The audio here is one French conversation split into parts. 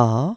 are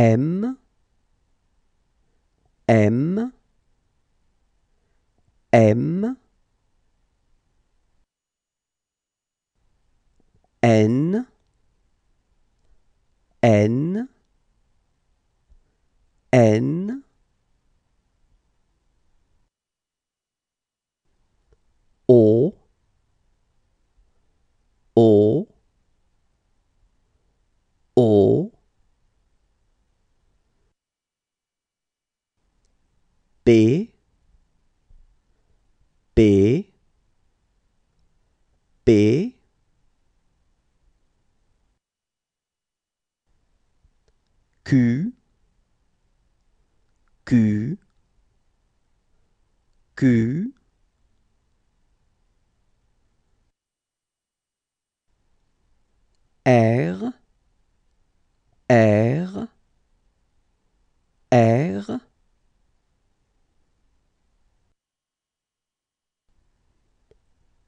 M, M, M, N, N, N, B B B Q Q Q R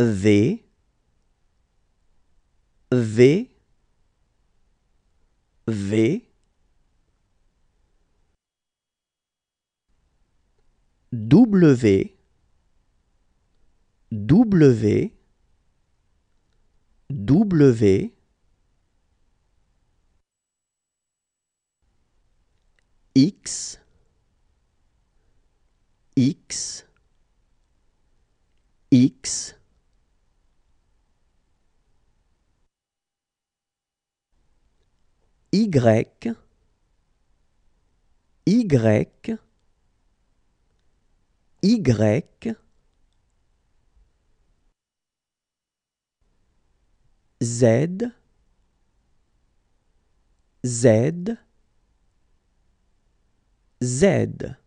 V V V W W W X X X Y, Y, Y, Z, Z, Z.